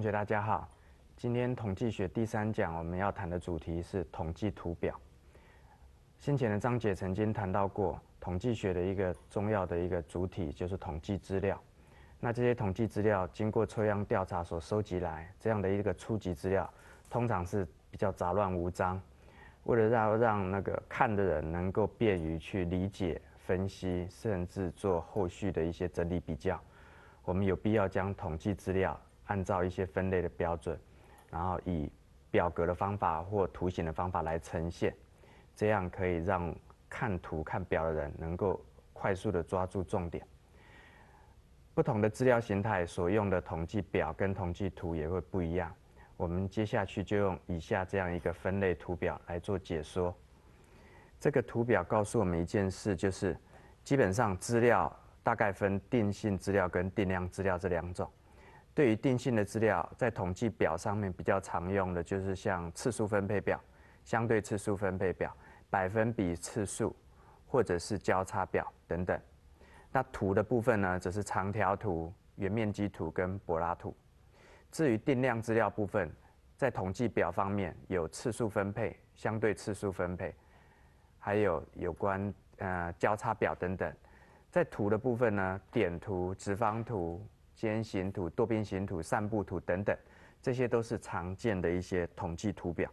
同学大家好，今天统计学第三讲我们要谈的主题是统计图表。先前的章节曾经谈到过，统计学的一个重要的一个主体就是统计资料。那这些统计资料经过抽样调查所收集来这样的一个初级资料，通常是比较杂乱无章。为了让让那个看的人能够便于去理解、分析，甚至做后续的一些整理比较，我们有必要将统计资料。按照一些分类的标准，然后以表格的方法或图形的方法来呈现，这样可以让看图看表的人能够快速的抓住重点。不同的资料形态所用的统计表跟统计图也会不一样。我们接下去就用以下这样一个分类图表来做解说。这个图表告诉我们一件事，就是基本上资料大概分定性资料跟定量资料这两种。对于定性的资料，在统计表上面比较常用的就是像次数分配表、相对次数分配表、百分比次数，或者是交叉表等等。那图的部分呢，则是长条图、圆面积图跟柏拉图。至于定量资料部分，在统计表方面有次数分配、相对次数分配，还有有关呃交叉表等等。在图的部分呢，点图、直方图。先形图、多边形图、散布图等等，这些都是常见的一些统计图表。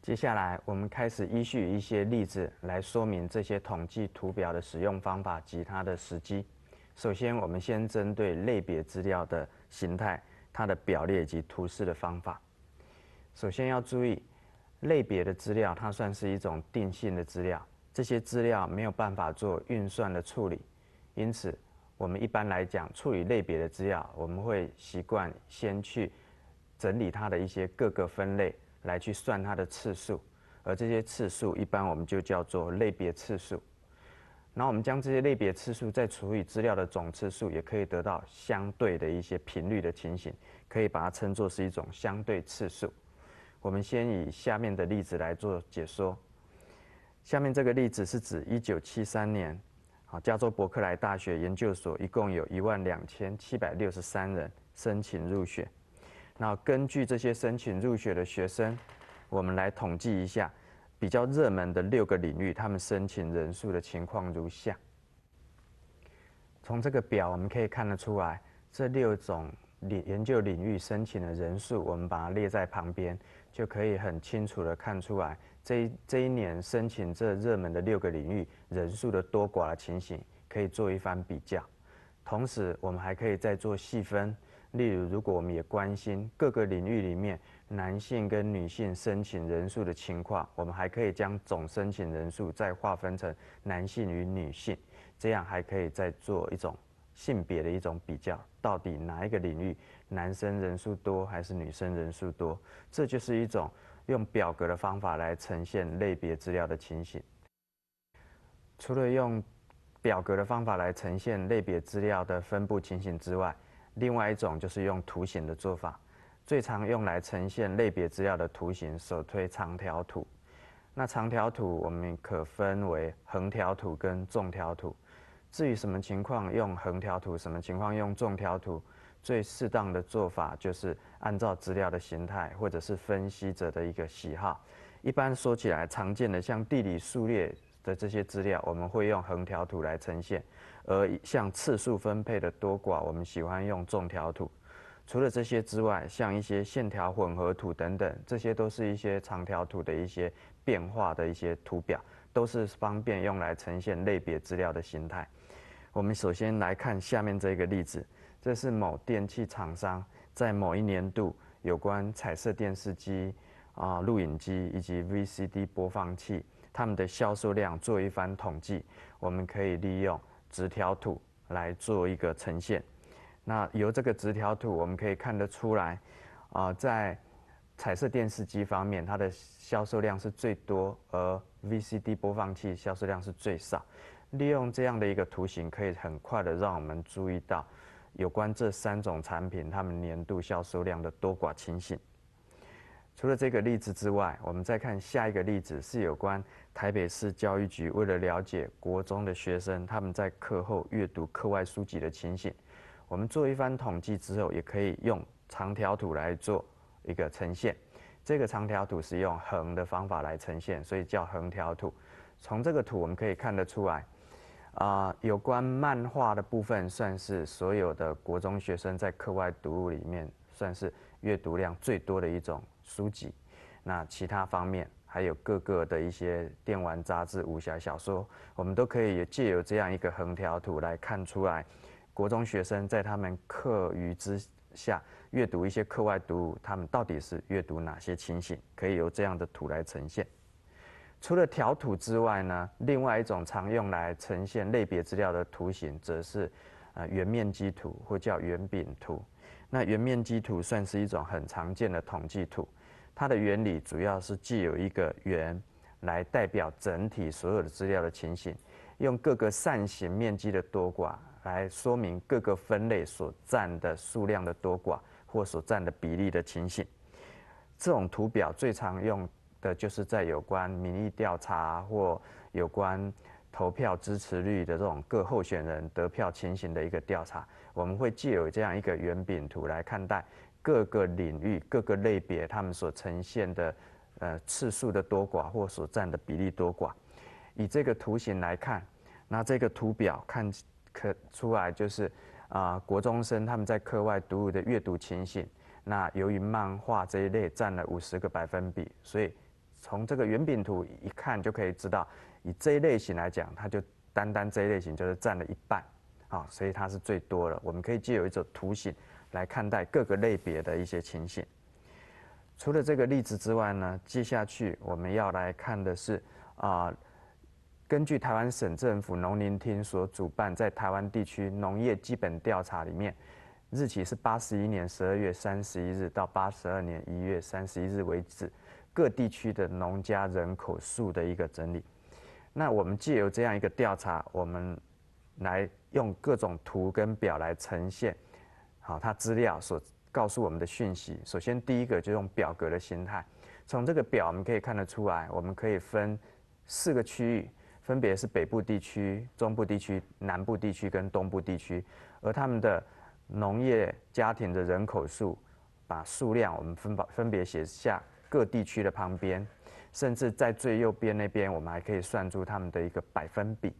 接下来，我们开始依序一些例子来说明这些统计图表的使用方法及它的时机。首先，我们先针对类别资料的形态、它的表列以及图示的方法。首先要注意，类别的资料它算是一种定性的资料，这些资料没有办法做运算的处理，因此。我们一般来讲，处理类别的资料，我们会习惯先去整理它的一些各个分类，来去算它的次数，而这些次数一般我们就叫做类别次数。然后我们将这些类别次数再除以资料的总次数，也可以得到相对的一些频率的情形，可以把它称作是一种相对次数。我们先以下面的例子来做解说。下面这个例子是指一九七三年。加州伯克莱大学研究所一共有一万两千七百六十三人申请入学。那根据这些申请入学的学生，我们来统计一下比较热门的六个领域，他们申请人数的情况如下。从这个表我们可以看得出来，这六种领研究领域申请的人数，我们把它列在旁边。就可以很清楚的看出来，这这一年申请这热门的六个领域人数的多寡的情形，可以做一番比较。同时，我们还可以再做细分，例如，如果我们也关心各个领域里面男性跟女性申请人数的情况，我们还可以将总申请人数再划分成男性与女性，这样还可以再做一种。性别的一种比较，到底哪一个领域男生人数多还是女生人数多？这就是一种用表格的方法来呈现类别资料的情形。除了用表格的方法来呈现类别资料的分布情形之外，另外一种就是用图形的做法。最常用来呈现类别资料的图形，首推长条图。那长条图我们可分为横条图跟纵条图。至于什么情况用横条图，什么情况用纵条图，最适当的做法就是按照资料的形态，或者是分析者的一个喜好。一般说起来，常见的像地理数列的这些资料，我们会用横条图来呈现；而像次数分配的多寡，我们喜欢用纵条图。除了这些之外，像一些线条混合图等等，这些都是一些长条图的一些变化的一些图表，都是方便用来呈现类别资料的形态。我们首先来看下面这个例子，这是某电器厂商在某一年度有关彩色电视机、啊录影机以及 VCD 播放器它们的销售量做一番统计，我们可以利用直条图来做一个呈现。那由这个直条图我们可以看得出来，啊在彩色电视机方面它的销售量是最多，而 VCD 播放器销售量是最少。利用这样的一个图形，可以很快的让我们注意到有关这三种产品它们年度销售量的多寡情形。除了这个例子之外，我们再看下一个例子，是有关台北市教育局为了了解国中的学生他们在课后阅读课外书籍的情形。我们做一番统计之后，也可以用长条图来做一个呈现。这个长条图是用横的方法来呈现，所以叫横条图。从这个图我们可以看得出来。啊，有关漫画的部分，算是所有的国中学生在课外读物里面，算是阅读量最多的一种书籍。那其他方面，还有各个的一些电玩杂志、武侠小说，我们都可以借由这样一个横条图来看出来，国中学生在他们课余之下阅读一些课外读物，他们到底是阅读哪些情形，可以由这样的图来呈现。除了条图之外呢，另外一种常用来呈现类别资料的图形，则是，呃，圆面积图或叫圆饼图。那圆面积图算是一种很常见的统计图，它的原理主要是既有一个圆来代表整体所有的资料的情形，用各个扇形面积的多寡来说明各个分类所占的数量的多寡或所占的比例的情形。这种图表最常用。的就是在有关民意调查或有关投票支持率的这种各候选人得票情形的一个调查，我们会借有这样一个圆饼图来看待各个领域、各个类别他们所呈现的呃次数的多寡或所占的比例多寡。以这个图形来看，那这个图表看可出来就是啊，国中生他们在课外读物的阅读情形，那由于漫画这一类占了五十个百分比，所以。从这个圆饼图一看就可以知道，以这一类型来讲，它就单单这一类型就是占了一半，啊，所以它是最多的。我们可以借有一种图形来看待各个类别的一些情形。除了这个例子之外呢，接下去我们要来看的是啊，根据台湾省政府农林厅所主办在台湾地区农业基本调查里面，日期是八十一年十二月三十一日到八十二年一月三十一日为止。各地区的农家人口数的一个整理，那我们借由这样一个调查，我们来用各种图跟表来呈现。好，它资料所告诉我们的讯息，首先第一个就用表格的形态。从这个表我们可以看得出来，我们可以分四个区域，分别是北部地区、中部地区、南部地区跟东部地区，而他们的农业家庭的人口数，把数量我们分把分别写下。各地区的旁边，甚至在最右边那边，我们还可以算出他们的一个百分比，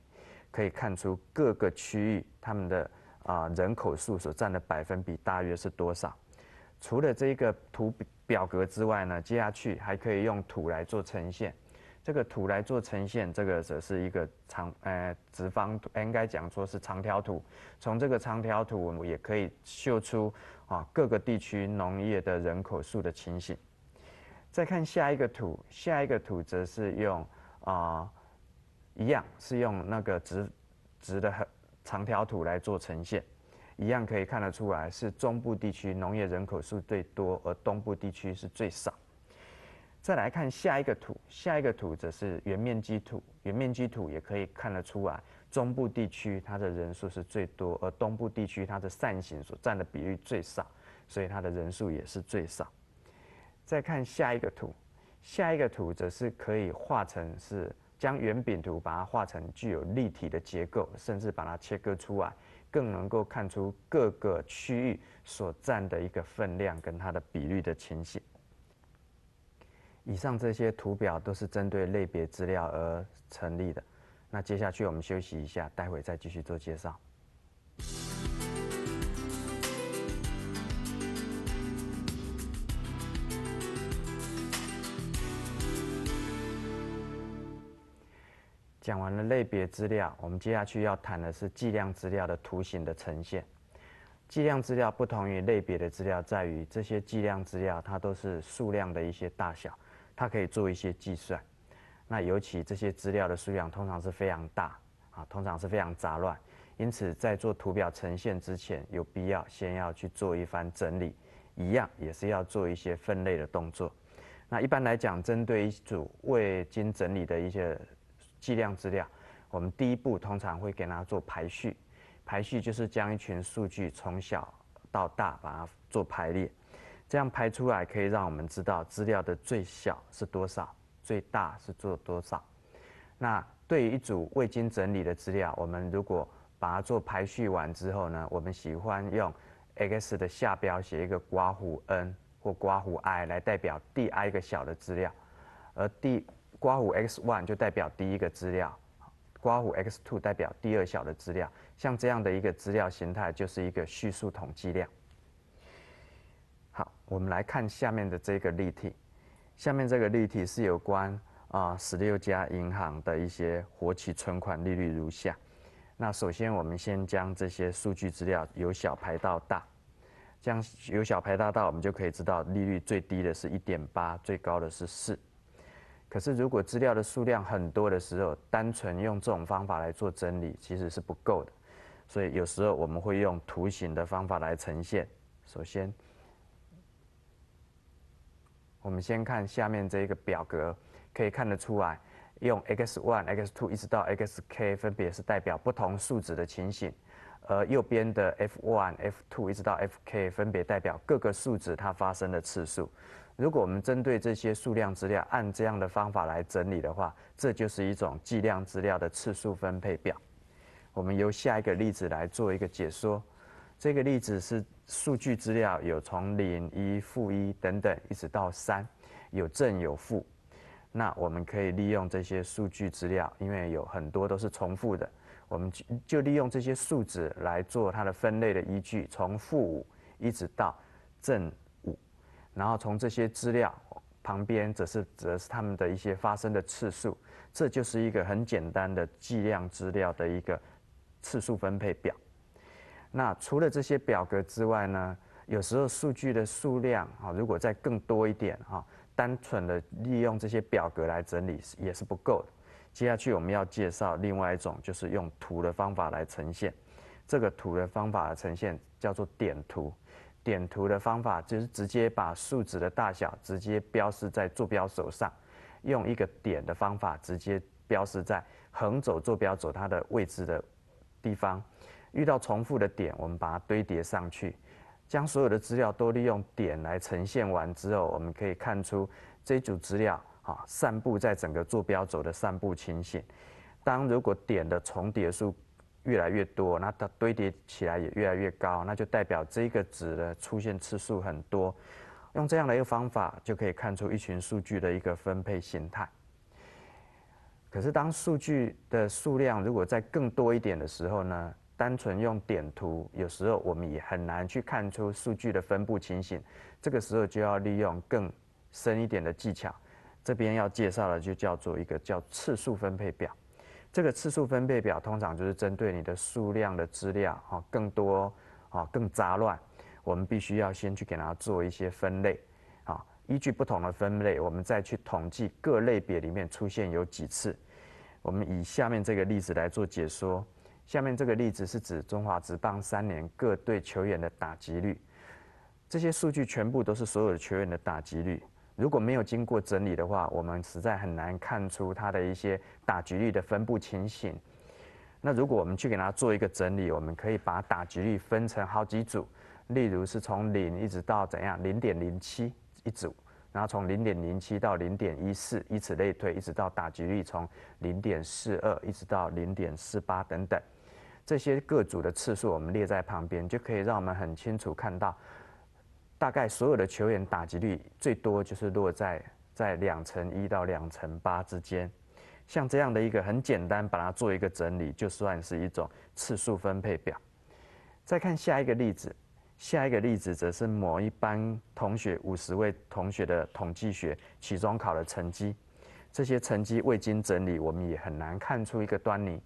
可以看出各个区域他们的啊人口数所占的百分比大约是多少。除了这个图表格之外呢，接下去还可以用图来做呈现。这个图来做呈现，这个则是一个长呃直方，图，应该讲说是长条图。从这个长条图，我们也可以秀出啊各个地区农业的人口数的情形。再看下一个图，下一个图则是用啊一样是用那个直直的长条图来做呈现，一样可以看得出来是中部地区农业人口数最多，而东部地区是最少。再来看下一个图，下一个图则是圆面积图，圆面积图也可以看得出来，中部地区它的人数是最多，而东部地区它的扇形所占的比率最少，所以它的人数也是最少。再看下一个图，下一个图则是可以画成是将圆饼图把它画成具有立体的结构，甚至把它切割出来，更能够看出各个区域所占的一个分量跟它的比率的情形。以上这些图表都是针对类别资料而成立的。那接下去我们休息一下，待会再继续做介绍。讲完了类别资料，我们接下去要谈的是计量资料的图形的呈现。计量资料不同于类别的资料，在于这些计量资料它都是数量的一些大小，它可以做一些计算。那尤其这些资料的数量通常是非常大啊，通常是非常杂乱，因此在做图表呈现之前，有必要先要去做一番整理，一样也是要做一些分类的动作。那一般来讲，针对一组未经整理的一些计量资料，我们第一步通常会给它做排序，排序就是将一群数据从小到大把它做排列，这样排出来可以让我们知道资料的最小是多少，最大是做多少。那对于一组未经整理的资料，我们如果把它做排序完之后呢，我们喜欢用 x 的下标写一个刮胡 n 或刮胡 i 来代表第 i 个小的资料，而第。瓜五 X one 就代表第一个资料，瓜五 X two 代表第二小的资料。像这样的一个资料形态，就是一个叙述统计量。好，我们来看下面的这个例题。下面这个例题是有关啊十六家银行的一些活期存款利率如下。那首先我们先将这些数据资料由小排到大，将由小排大到，我们就可以知道利率最低的是一点八，最高的是四。可是，如果资料的数量很多的时候，单纯用这种方法来做整理，其实是不够的。所以，有时候我们会用图形的方法来呈现。首先，我们先看下面这一个表格，可以看得出来，用 x1、x2 一直到 xk，分别是代表不同数值的情形；而右边的 f1、f2 一直到 fk，分别代表各个数值它发生的次数。如果我们针对这些数量资料按这样的方法来整理的话，这就是一种计量资料的次数分配表。我们由下一个例子来做一个解说。这个例子是数据资料有从零、一、负一等等一直到三，有正有负。那我们可以利用这些数据资料，因为有很多都是重复的，我们就利用这些数字来做它的分类的依据，从负五一直到正。然后从这些资料旁边，则是指的是他们的一些发生的次数，这就是一个很简单的计量资料的一个次数分配表。那除了这些表格之外呢，有时候数据的数量啊，如果再更多一点哈，单纯的利用这些表格来整理也是不够的。接下去我们要介绍另外一种，就是用图的方法来呈现。这个图的方法的呈现叫做点图。点图的方法就是直接把数值的大小直接标示在坐标轴上，用一个点的方法直接标示在横轴坐标轴它的位置的地方。遇到重复的点，我们把它堆叠上去，将所有的资料都利用点来呈现完之后，我们可以看出这组资料啊散布在整个坐标轴的散布情形。当如果点的重叠数，越来越多，那它堆叠起来也越来越高，那就代表这个值的出现次数很多。用这样的一个方法就可以看出一群数据的一个分配形态。可是当数据的数量如果再更多一点的时候呢，单纯用点图有时候我们也很难去看出数据的分布情形。这个时候就要利用更深一点的技巧。这边要介绍的就叫做一个叫次数分配表。这个次数分配表通常就是针对你的数量的资料哈，更多啊，更杂乱，我们必须要先去给它做一些分类啊，依据不同的分类，我们再去统计各类别里面出现有几次。我们以下面这个例子来做解说，下面这个例子是指中华职棒三年各队球员的打击率，这些数据全部都是所有的球员的打击率。如果没有经过整理的话，我们实在很难看出它的一些打击率的分布情形。那如果我们去给它做一个整理，我们可以把打击率分成好几组，例如是从零一直到怎样，零点零七一组，然后从零点零七到零点一四，以此类推，一直到打击率从零点四二一直到零点四八等等。这些各组的次数我们列在旁边，就可以让我们很清楚看到。大概所有的球员打击率最多就是落在在两乘一到两乘八之间，像这样的一个很简单，把它做一个整理，就算是一种次数分配表。再看下一个例子，下一个例子则是某一班同学五十位同学的统计学期中考的成绩，这些成绩未经整理，我们也很难看出一个端倪。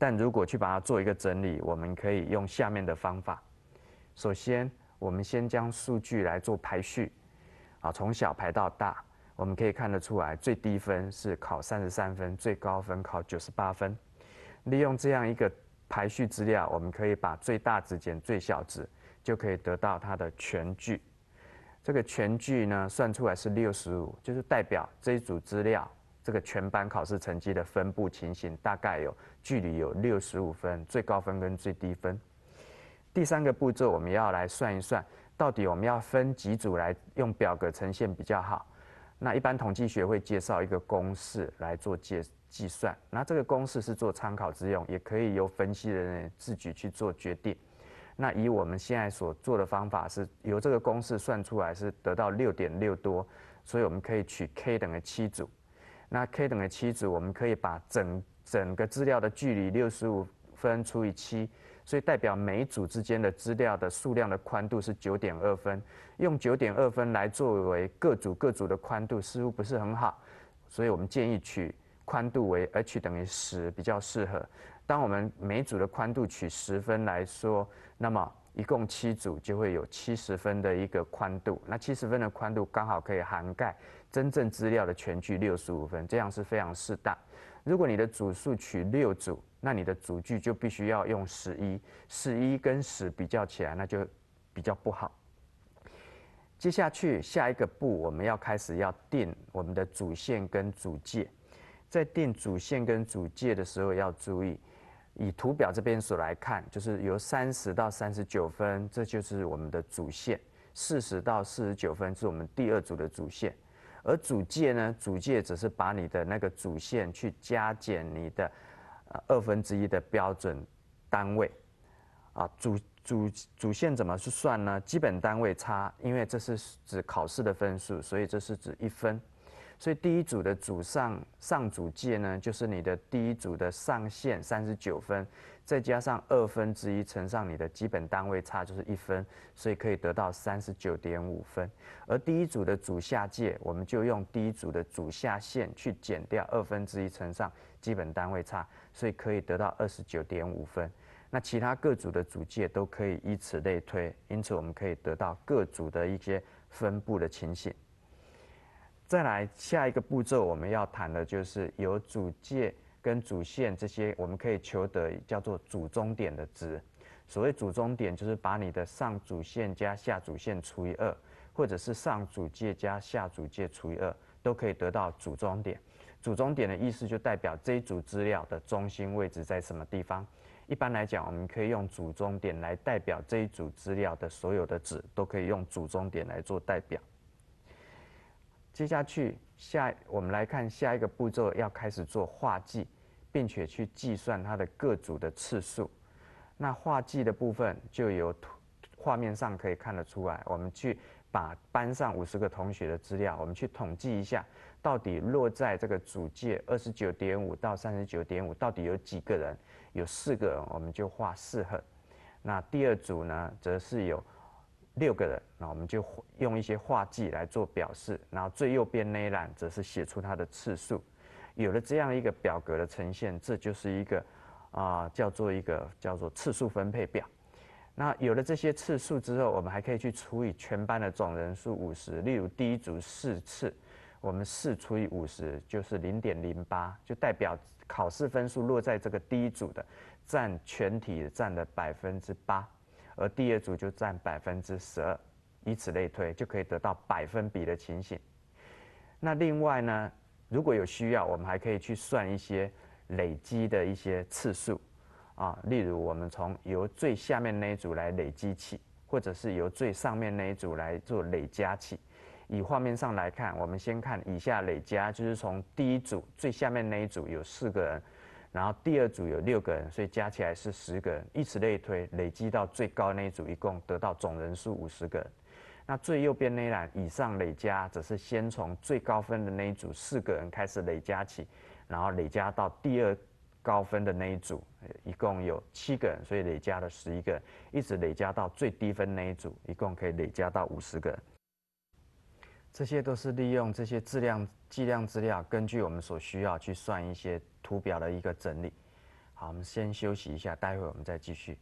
但如果去把它做一个整理，我们可以用下面的方法。首先。我们先将数据来做排序，啊，从小排到大，我们可以看得出来，最低分是考三十三分，最高分考九十八分。利用这样一个排序资料，我们可以把最大值减最小值，就可以得到它的全距。这个全距呢，算出来是六十五，就是代表这一组资料，这个全班考试成绩的分布情形，大概有距离有六十五分，最高分跟最低分。第三个步骤，我们要来算一算，到底我们要分几组来用表格呈现比较好。那一般统计学会介绍一个公式来做计计算，那这个公式是做参考之用，也可以由分析的人自己去做决定。那以我们现在所做的方法，是由这个公式算出来是得到六点六多，所以我们可以取 k 等于七组。那 k 等于七组，我们可以把整整个资料的距离六十五分除以七。所以代表每组之间的资料的数量的宽度是九点二分，用九点二分来作为各组各组的宽度，似乎不是很好，所以我们建议取宽度为 h 等于十比较适合。当我们每组的宽度取十分来说，那么一共七组就会有七十分的一个宽度，那七十分的宽度刚好可以涵盖真正资料的全距六十五分，这样是非常适当。如果你的组数取六组。那你的主句就必须要用十一，十一跟十比较起来，那就比较不好。接下去下一个步，我们要开始要定我们的主线跟主界。在定主线跟主界的时候要注意，以图表这边所来看，就是由三十到三十九分，这就是我们的主线；四十到四十九分是我们第二组的主线。而主界呢，主界只是把你的那个主线去加减你的。二分之一的标准单位，啊，主主主线怎么去算呢？基本单位差，因为这是指考试的分数，所以这是指一分。所以第一组的组上上组界呢，就是你的第一组的上限三十九分，再加上二分之一乘上你的基本单位差，就是一分，所以可以得到三十九点五分。而第一组的组下界，我们就用第一组的组下限去减掉二分之一乘上基本单位差，所以可以得到二十九点五分。那其他各组的组界都可以以此类推，因此我们可以得到各组的一些分布的情形。再来下一个步骤，我们要谈的就是有主界跟主线这些，我们可以求得叫做主终点的值。所谓主终点，就是把你的上主线加下主线除以二，或者是上主界加下主界除以二，都可以得到主终点。主终点的意思就代表这一组资料的中心位置在什么地方。一般来讲，我们可以用主终点来代表这一组资料的所有的值，都可以用主终点来做代表。接下去，下我们来看下一个步骤，要开始做画计，并且去计算它的各组的次数。那画计的部分，就有图画面上可以看得出来。我们去把班上五十个同学的资料，我们去统计一下，到底落在这个组界二十九点五到三十九点五，到底有几个人？有四个，人，我们就画四横。那第二组呢，则是有。六个人，那我们就用一些画技来做表示，然后最右边那一栏则是写出它的次数。有了这样一个表格的呈现，这就是一个啊叫做一个叫做次数分配表。那有了这些次数之后，我们还可以去除以全班的总人数五十。例如第一组四次，我们四除以五十就是零点零八，就代表考试分数落在这个第一组的占全体占的百分之八。而第二组就占百分之十二，以此类推，就可以得到百分比的情形。那另外呢，如果有需要，我们还可以去算一些累积的一些次数，啊，例如我们从由最下面那一组来累积起，或者是由最上面那一组来做累加起。以画面上来看，我们先看以下累加，就是从第一组最下面那一组有四个人。然后第二组有六个人，所以加起来是十个人，以此类推，累积到最高那一组，一共得到总人数五十个。那最右边那一栏以上累加，则是先从最高分的那一组四个人开始累加起，然后累加到第二高分的那一组，一共有七个人，所以累加了十一个，一直累加到最低分那一组，一共可以累加到五十个。人。这些都是利用这些质量计量资料，根据我们所需要去算一些图表的一个整理。好，我们先休息一下，待会儿我们再继续。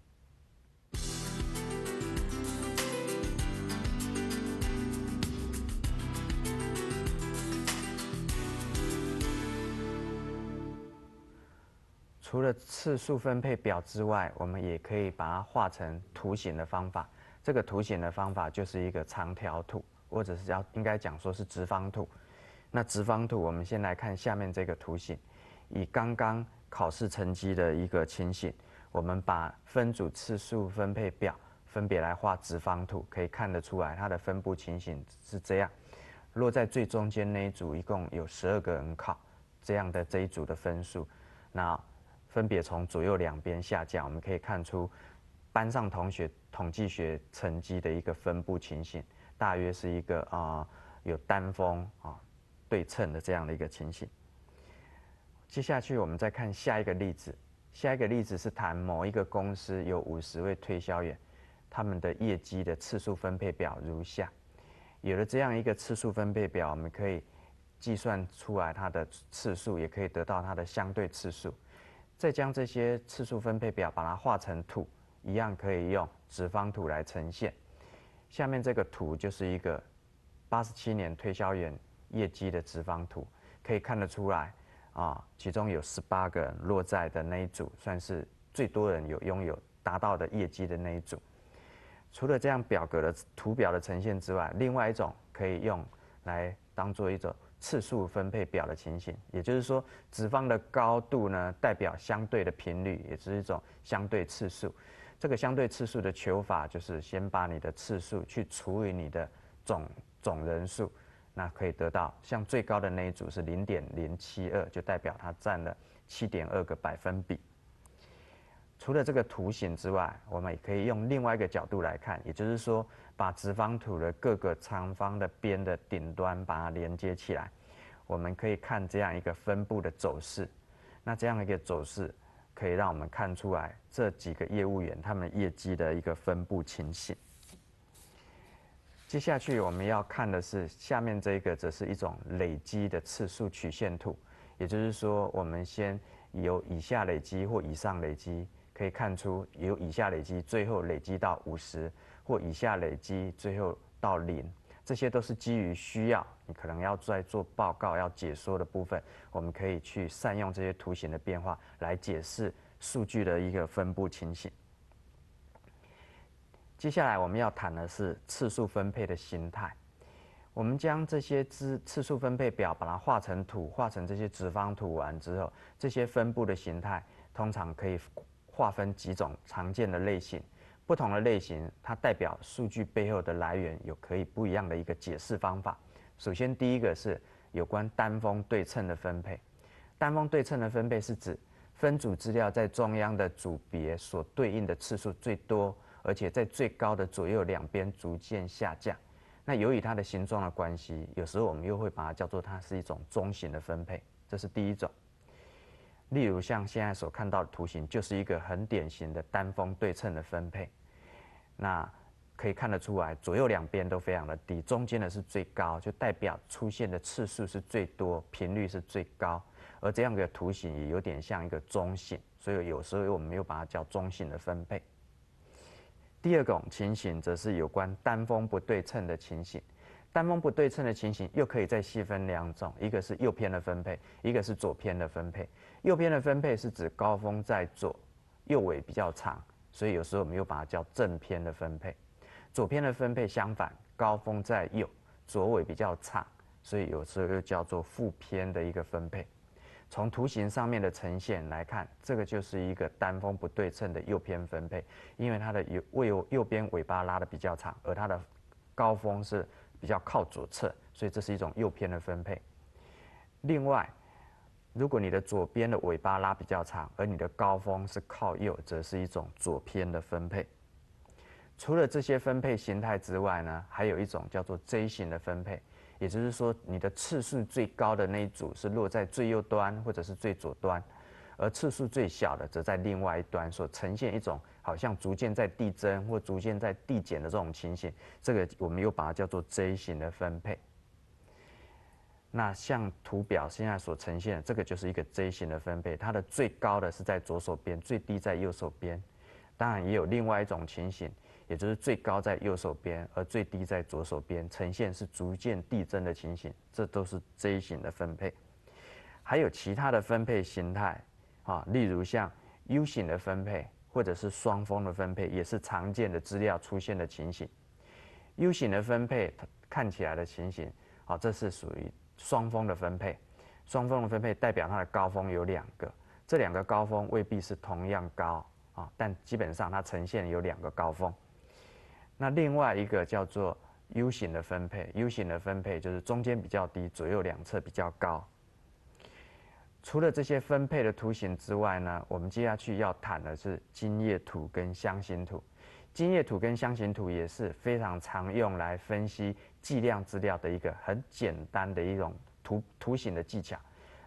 除了次数分配表之外，我们也可以把它画成图形的方法。这个图形的方法就是一个长条图。或者是要应该讲说是直方图。那直方图，我们先来看下面这个图形。以刚刚考试成绩的一个情形，我们把分组次数分配表分别来画直方图，可以看得出来它的分布情形是这样。落在最中间那一组一共有十二个人考这样的这一组的分数，那分别从左右两边下降，我们可以看出班上同学统计学成绩的一个分布情形。大约是一个啊，有单峰啊，对称的这样的一个情形。接下去我们再看下一个例子，下一个例子是谈某一个公司有五十位推销员，他们的业绩的次数分配表如下。有了这样一个次数分配表，我们可以计算出来它的次数，也可以得到它的相对次数。再将这些次数分配表把它画成图，一样可以用直方图来呈现。下面这个图就是一个八十七年推销员业绩的直方图，可以看得出来啊，其中有十八个人落在的那一组，算是最多人有拥有达到的业绩的那一组。除了这样表格的图表的呈现之外，另外一种可以用来当做一种次数分配表的情形，也就是说，直方的高度呢，代表相对的频率，也是一种相对次数。这个相对次数的求法就是先把你的次数去除以你的总总人数，那可以得到像最高的那一组是零点零七二，就代表它占了七点二个百分比。除了这个图形之外，我们也可以用另外一个角度来看，也就是说把直方图的各个长方的边的顶端把它连接起来，我们可以看这样一个分布的走势。那这样一个走势。可以让我们看出来这几个业务员他们业绩的一个分布情形。接下去我们要看的是下面这个，则是一种累积的次数曲线图，也就是说，我们先由以下累积或以上累积可以看出，由以下累积最后累积到五十，或以下累积最后到零。这些都是基于需要，你可能要在做报告、要解说的部分，我们可以去善用这些图形的变化来解释数据的一个分布情形。接下来我们要谈的是次数分配的形态。我们将这些之次数分配表把它画成图、画成这些直方图完之后，这些分布的形态通常可以划分几种常见的类型。不同的类型，它代表数据背后的来源有可以不一样的一个解释方法。首先，第一个是有关单峰对称的分配。单峰对称的分配是指分组资料在中央的组别所对应的次数最多，而且在最高的左右两边逐渐下降。那由于它的形状的关系，有时候我们又会把它叫做它是一种中型的分配。这是第一种。例如像现在所看到的图形，就是一个很典型的单峰对称的分配。那可以看得出来，左右两边都非常的低，中间的是最高，就代表出现的次数是最多，频率是最高。而这样的图形也有点像一个中性，所以有时候我们又把它叫中性的分配。第二种情形则是有关单峰不对称的情形。单峰不对称的情形又可以再细分两种，一个是右偏的分配，一个是左偏的分配。右偏的分配是指高峰在左，右尾比较长，所以有时候我们又把它叫正偏的分配。左偏的分配相反，高峰在右，左尾比较长，所以有时候又叫做负偏的一个分配。从图形上面的呈现来看，这个就是一个单峰不对称的右偏分配，因为它的右尾右边尾巴拉的比较长，而它的高峰是。比较靠左侧，所以这是一种右偏的分配。另外，如果你的左边的尾巴拉比较长，而你的高峰是靠右，则是一种左偏的分配。除了这些分配形态之外呢，还有一种叫做 Z 型的分配，也就是说，你的次数最高的那一组是落在最右端或者是最左端，而次数最小的则在另外一端，所呈现一种。好像逐渐在递增或逐渐在递减的这种情形，这个我们又把它叫做 Z 型的分配。那像图表现在所呈现的，这个就是一个 Z 型的分配，它的最高的是在左手边，最低在右手边。当然也有另外一种情形，也就是最高在右手边，而最低在左手边，呈现是逐渐递增的情形，这都是 Z 型的分配。还有其他的分配形态啊，例如像 U 型的分配。或者是双峰的分配也是常见的资料出现的情形，U 型的分配看起来的情形，好，这是属于双峰的分配，双峰的分配代表它的高峰有两个，这两个高峰未必是同样高啊，但基本上它呈现有两个高峰。那另外一个叫做 U 型的分配，U 型的分配就是中间比较低，左右两侧比较高。除了这些分配的图形之外呢，我们接下去要谈的是金叶图跟箱型图。金叶图跟箱型图也是非常常用来分析计量资料的一个很简单的一种图图形的技巧。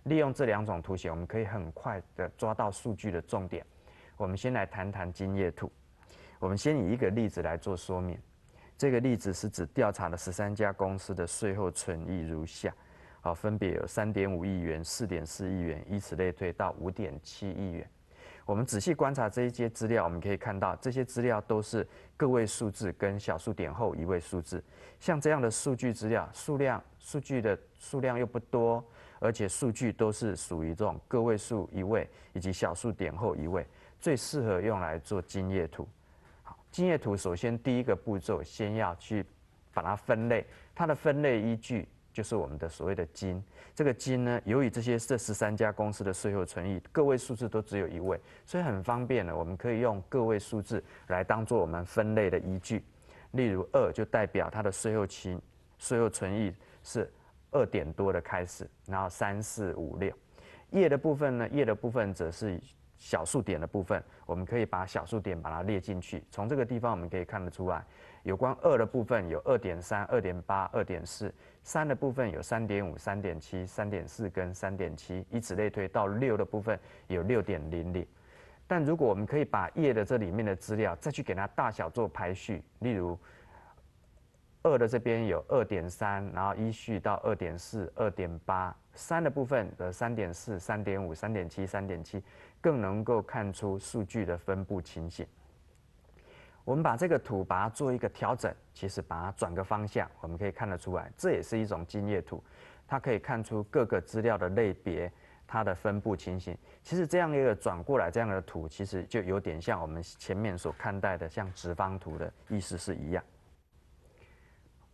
利用这两种图形，我们可以很快的抓到数据的重点。我们先来谈谈金叶图。我们先以一个例子来做说明。这个例子是指调查了十三家公司的税后存益如下。好，分别有三点五亿元、四点四亿元，以此类推到五点七亿元。我们仔细观察这一些资料，我们可以看到这些资料都是个位数字跟小数点后一位数字。像这样的数据资料，数量数据的数量又不多，而且数据都是属于这种个位数一位以及小数点后一位，最适合用来做经叶图。好，经叶图首先第一个步骤，先要去把它分类，它的分类依据。就是我们的所谓的金，这个金呢，由于这些这十三家公司的税后存益，个位数字都只有一位，所以很方便呢我们可以用个位数字来当做我们分类的依据，例如二就代表它的税后期、税后存益是二点多的开始，然后三四五六，叶的部分呢，叶的部分则是小数点的部分，我们可以把小数点把它列进去。从这个地方我们可以看得出来。有关二的部分有二点三、二点八、二点四；三的部分有三点五、三点七、三点四跟三点七，以此类推到六的部分有六点零零。但如果我们可以把页的这里面的资料再去给它大小做排序，例如二的这边有二点三，然后依序到二点四、二点八；三的部分的三点四、三点五、三点七、三点七，更能够看出数据的分布情形。我们把这个图把它做一个调整，其实把它转个方向，我们可以看得出来，这也是一种精叶图，它可以看出各个资料的类别，它的分布情形。其实这样一个转过来这样的图，其实就有点像我们前面所看待的像直方图的意思是一样。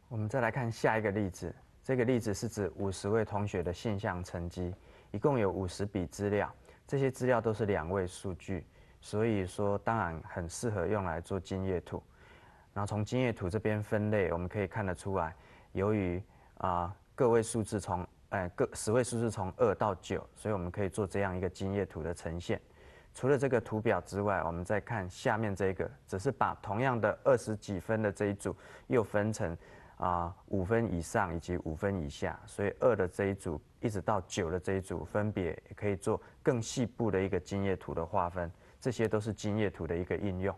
我们再来看下一个例子，这个例子是指五十位同学的现象成绩，一共有五十笔资料，这些资料都是两位数据。所以说，当然很适合用来做茎叶图。然后从茎叶图这边分类，我们可以看得出来，由于啊个位数字从呃个十位数字从二到九，所以我们可以做这样一个茎叶图的呈现。除了这个图表之外，我们再看下面这个，只是把同样的二十几分的这一组又分成啊五分以上以及五分以下，所以二的这一组一直到九的这一组，分别也可以做更细部的一个茎叶图的划分。这些都是茎叶图的一个应用。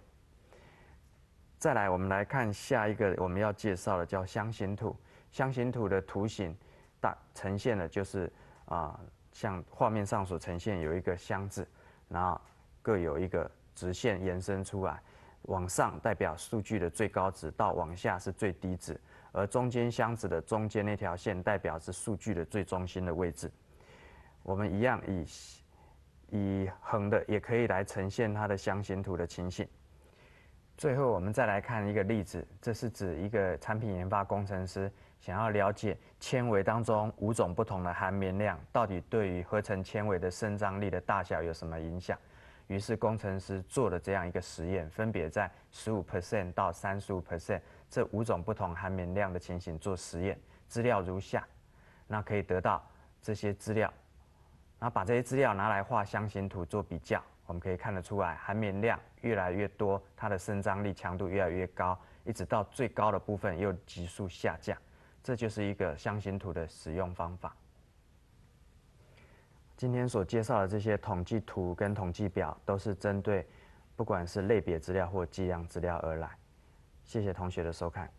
再来，我们来看下一个我们要介绍的，叫箱形图。箱形图的图形大呈现的就是啊，像画面上所呈现有一个箱子，然后各有一个直线延伸出来，往上代表数据的最高值，到往下是最低值，而中间箱子的中间那条线代表是数据的最中心的位置。我们一样以。以横的也可以来呈现它的箱形图的情形。最后，我们再来看一个例子，这是指一个产品研发工程师想要了解纤维当中五种不同的含棉量到底对于合成纤维的伸张力的大小有什么影响。于是，工程师做了这样一个实验，分别在十五 percent 到三十五 percent 这五种不同含棉量的情形做实验。资料如下，那可以得到这些资料。然后把这些资料拿来画箱形图做比较，我们可以看得出来，含棉量越来越多，它的伸张力强度越来越高，一直到最高的部分又急速下降。这就是一个箱形图的使用方法。今天所介绍的这些统计图跟统计表，都是针对不管是类别资料或计量资料而来。谢谢同学的收看。